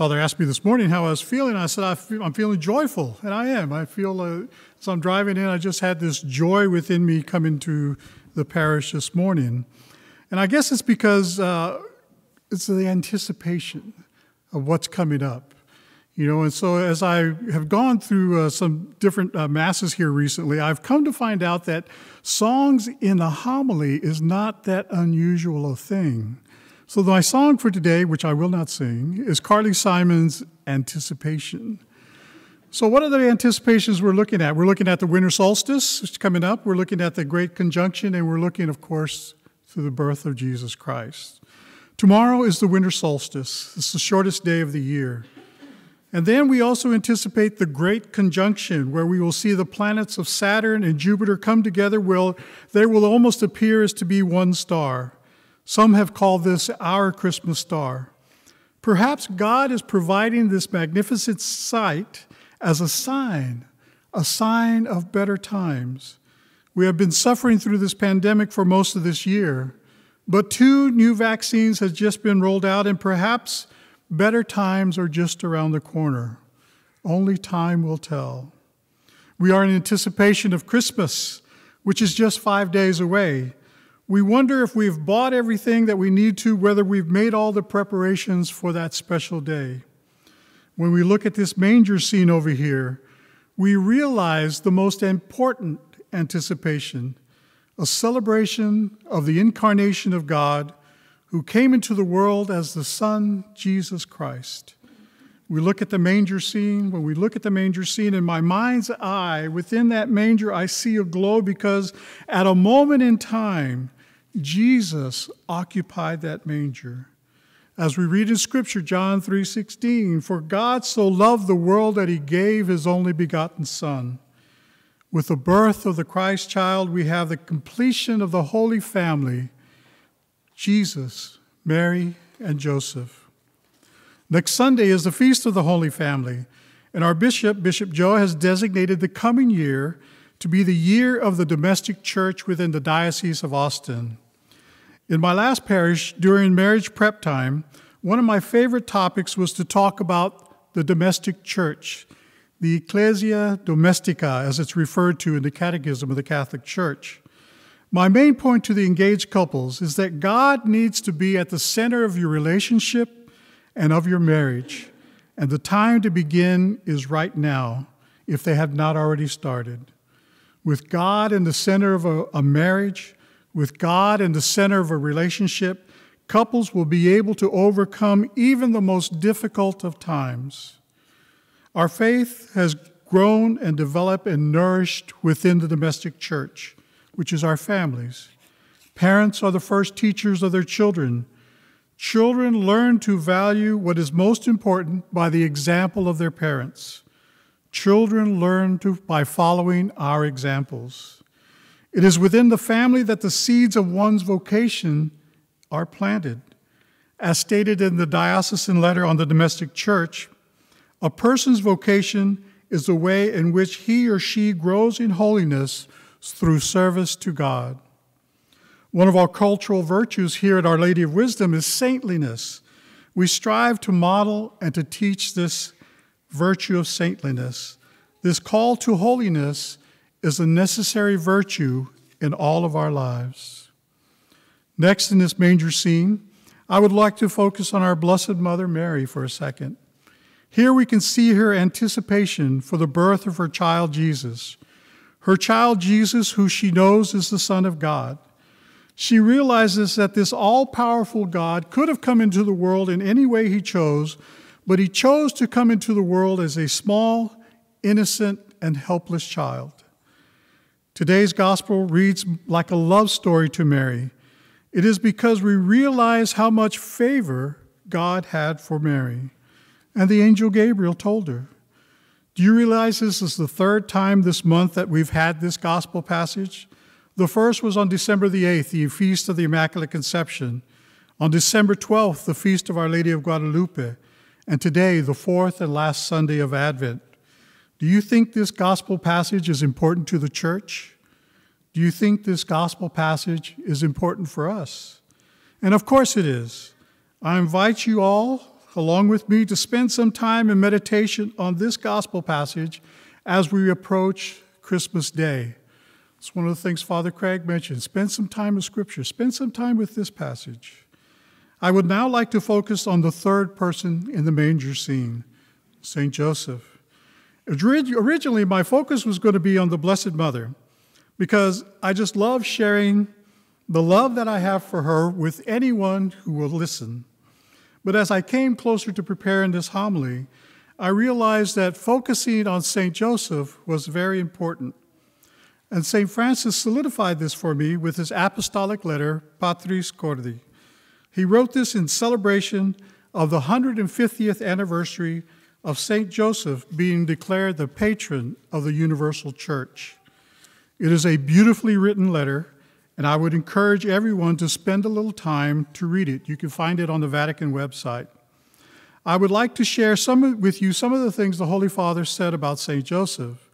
Father asked me this morning how I was feeling. I said, I am feeling joyful, and I am. I feel, uh, as I'm driving in, I just had this joy within me coming to the parish this morning. And I guess it's because uh, it's the anticipation of what's coming up. You know, and so as I have gone through uh, some different uh, masses here recently, I've come to find out that songs in a homily is not that unusual a thing. So, my song for today, which I will not sing, is Carly Simon's Anticipation. So, what are the anticipations we're looking at? We're looking at the winter solstice, which is coming up. We're looking at the Great Conjunction, and we're looking, of course, to the birth of Jesus Christ. Tomorrow is the winter solstice. It's the shortest day of the year. And then we also anticipate the Great Conjunction, where we will see the planets of Saturn and Jupiter come together. where they will almost appear as to be one star. Some have called this our Christmas star. Perhaps God is providing this magnificent sight as a sign, a sign of better times. We have been suffering through this pandemic for most of this year, but two new vaccines have just been rolled out, and perhaps better times are just around the corner. Only time will tell. We are in anticipation of Christmas, which is just five days away. We wonder if we've bought everything that we need to, whether we've made all the preparations for that special day. When we look at this manger scene over here, we realize the most important anticipation a celebration of the incarnation of God who came into the world as the Son, Jesus Christ. We look at the manger scene. When we look at the manger scene, in my mind's eye, within that manger, I see a glow because at a moment in time, Jesus occupied that manger. As we read in scripture John 3:16, for God so loved the world that he gave his only begotten son. With the birth of the Christ child, we have the completion of the holy family, Jesus, Mary, and Joseph. Next Sunday is the feast of the Holy Family, and our bishop, Bishop Joe, has designated the coming year to be the year of the domestic church within the Diocese of Austin. In my last parish, during marriage prep time, one of my favorite topics was to talk about the domestic church, the Ecclesia Domestica, as it's referred to in the Catechism of the Catholic Church. My main point to the engaged couples is that God needs to be at the center of your relationship and of your marriage, and the time to begin is right now, if they have not already started. With God in the center of a, a marriage, with God in the center of a relationship, couples will be able to overcome even the most difficult of times. Our faith has grown and developed and nourished within the domestic church, which is our families. Parents are the first teachers of their children. Children learn to value what is most important by the example of their parents. Children learn to, by following our examples. It is within the family that the seeds of one's vocation are planted. As stated in the diocesan letter on the domestic church, a person's vocation is the way in which he or she grows in holiness through service to God. One of our cultural virtues here at Our Lady of Wisdom is saintliness. We strive to model and to teach this virtue of saintliness. This call to holiness is a necessary virtue in all of our lives. Next, in this manger scene, I would like to focus on our Blessed Mother Mary for a second. Here we can see her anticipation for the birth of her child Jesus, her child Jesus, who she knows is the Son of God. She realizes that this all powerful God could have come into the world in any way he chose, but he chose to come into the world as a small, innocent, and helpless child. Today's gospel reads like a love story to Mary. It is because we realize how much favor God had for Mary. And the angel Gabriel told her. Do you realize this is the third time this month that we've had this gospel passage? The first was on December the 8th, the Feast of the Immaculate Conception. On December 12th, the Feast of Our Lady of Guadalupe. And today, the fourth and last Sunday of Advent. Do you think this gospel passage is important to the church? Do you think this gospel passage is important for us? And of course it is. I invite you all, along with me, to spend some time in meditation on this gospel passage as we approach Christmas Day. It's one of the things Father Craig mentioned. Spend some time with Scripture, spend some time with this passage. I would now like to focus on the third person in the manger scene, St. Joseph. Originally, my focus was going to be on the Blessed Mother because I just love sharing the love that I have for her with anyone who will listen. But as I came closer to preparing this homily, I realized that focusing on St. Joseph was very important. And St. Francis solidified this for me with his apostolic letter, Patris Cordi. He wrote this in celebration of the 150th anniversary of St. Joseph being declared the patron of the Universal Church. It is a beautifully written letter, and I would encourage everyone to spend a little time to read it. You can find it on the Vatican website. I would like to share some, with you some of the things the Holy Father said about St. Joseph.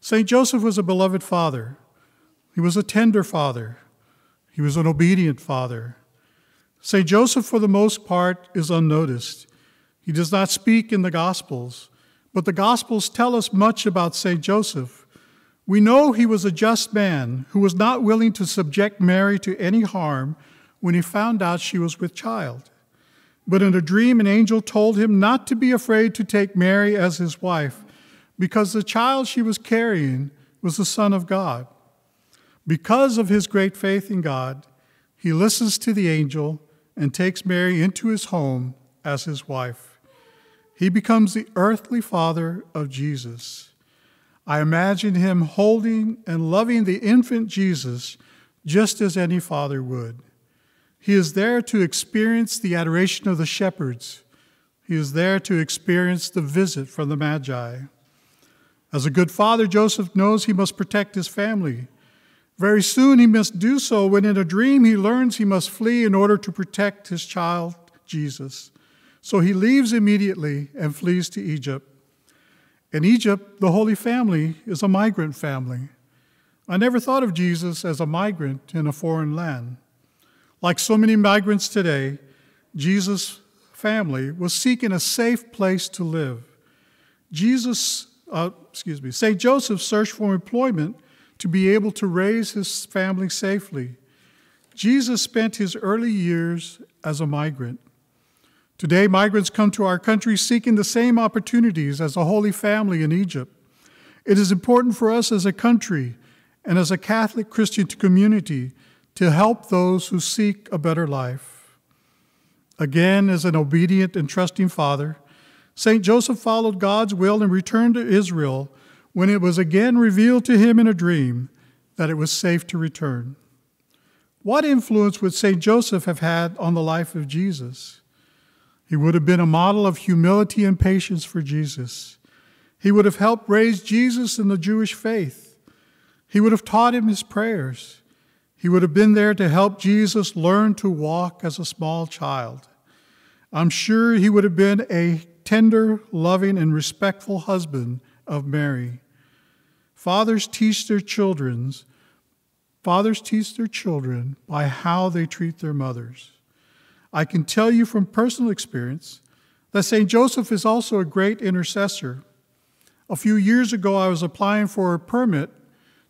St. Joseph was a beloved father. He was a tender father. He was an obedient father. St. Joseph, for the most part, is unnoticed. He does not speak in the Gospels, but the Gospels tell us much about St. Joseph. We know he was a just man who was not willing to subject Mary to any harm when he found out she was with child. But in a dream, an angel told him not to be afraid to take Mary as his wife, because the child she was carrying was the Son of God. Because of his great faith in God, he listens to the angel and takes Mary into his home as his wife. He becomes the earthly father of Jesus. I imagine him holding and loving the infant Jesus just as any father would. He is there to experience the adoration of the shepherds. He is there to experience the visit from the Magi. As a good father, Joseph knows he must protect his family. Very soon he must do so when, in a dream, he learns he must flee in order to protect his child, Jesus. So he leaves immediately and flees to Egypt. In Egypt, the Holy Family is a migrant family. I never thought of Jesus as a migrant in a foreign land. Like so many migrants today, Jesus' family was seeking a safe place to live. Jesus, uh, excuse me, St. Joseph searched for employment to be able to raise his family safely. Jesus spent his early years as a migrant. Today, migrants come to our country seeking the same opportunities as the Holy Family in Egypt. It is important for us as a country and as a Catholic Christian community to help those who seek a better life. Again, as an obedient and trusting father, St. Joseph followed God's will and returned to Israel when it was again revealed to him in a dream that it was safe to return. What influence would St. Joseph have had on the life of Jesus? He would have been a model of humility and patience for Jesus. He would have helped raise Jesus in the Jewish faith. He would have taught him his prayers. He would have been there to help Jesus learn to walk as a small child. I'm sure he would have been a tender, loving, and respectful husband of Mary. Fathers teach their children, fathers teach their children by how they treat their mothers. I can tell you from personal experience that St. Joseph is also a great intercessor. A few years ago, I was applying for a permit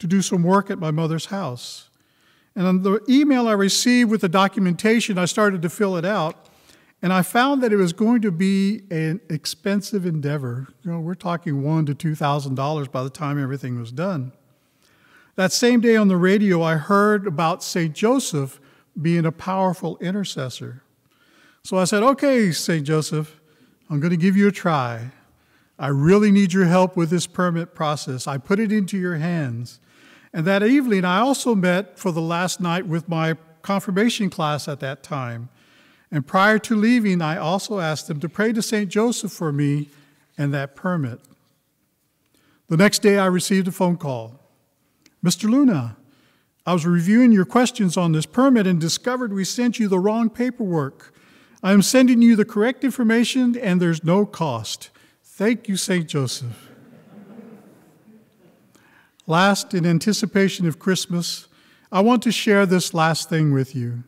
to do some work at my mother's house. And on the email I received with the documentation, I started to fill it out. And I found that it was going to be an expensive endeavor. You know, we're talking one to two thousand dollars by the time everything was done. That same day on the radio, I heard about Saint Joseph being a powerful intercessor. So I said, Okay, St. Joseph, I'm going to give you a try. I really need your help with this permit process. I put it into your hands. And that evening, I also met for the last night with my confirmation class at that time. And prior to leaving, I also asked them to pray to St. Joseph for me and that permit. The next day, I received a phone call Mr. Luna, I was reviewing your questions on this permit and discovered we sent you the wrong paperwork. I am sending you the correct information and there's no cost. Thank you, St. Joseph. last, in anticipation of Christmas, I want to share this last thing with you.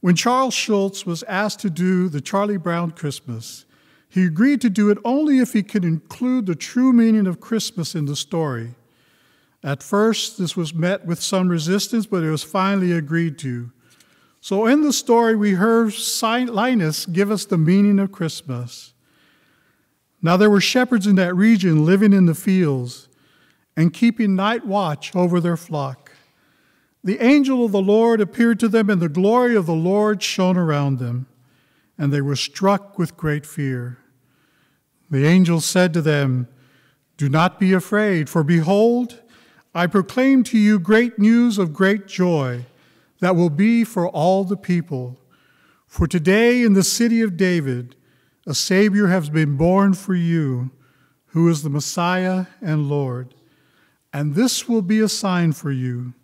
When Charles Schultz was asked to do the Charlie Brown Christmas, he agreed to do it only if he could include the true meaning of Christmas in the story. At first, this was met with some resistance, but it was finally agreed to. So, in the story, we heard Linus give us the meaning of Christmas. Now, there were shepherds in that region living in the fields and keeping night watch over their flock. The angel of the Lord appeared to them, and the glory of the Lord shone around them, and they were struck with great fear. The angel said to them, Do not be afraid, for behold, I proclaim to you great news of great joy that will be for all the people. For today in the city of David, a Savior has been born for you, who is the Messiah and Lord. And this will be a sign for you.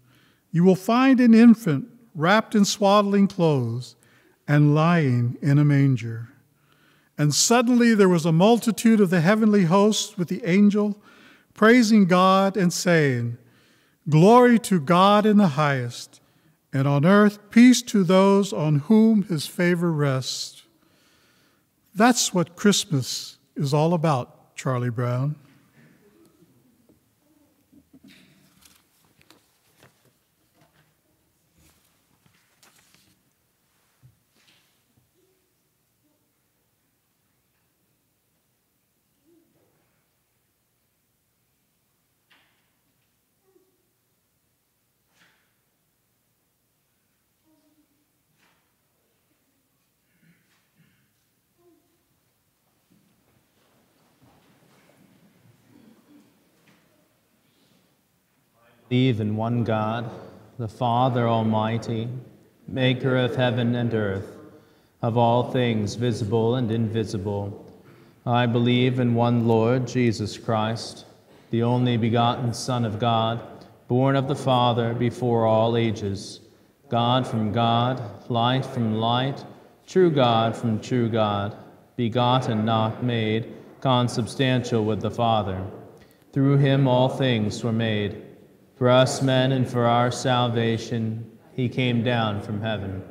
You will find an infant wrapped in swaddling clothes and lying in a manger. And suddenly there was a multitude of the heavenly hosts with the angel, praising God and saying, Glory to God in the highest and on earth peace to those on whom his favor rests. That's what Christmas is all about, Charlie Brown. believe in one God, the Father Almighty, maker of heaven and earth, of all things visible and invisible. I believe in one Lord, Jesus Christ, the only begotten Son of God, born of the Father before all ages, God from God, light from light, true God from true God, begotten, not made, consubstantial with the Father. Through him all things were made. For us men and for our salvation, he came down from heaven,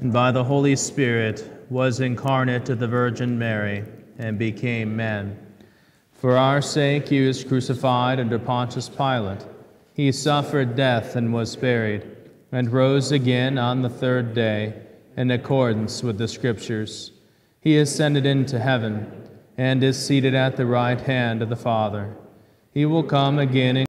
and by the Holy Spirit was incarnate of the Virgin Mary and became man. For our sake, he was crucified under Pontius Pilate. He suffered death and was buried, and rose again on the third day in accordance with the Scriptures. He ascended into heaven and is seated at the right hand of the Father. He will come again.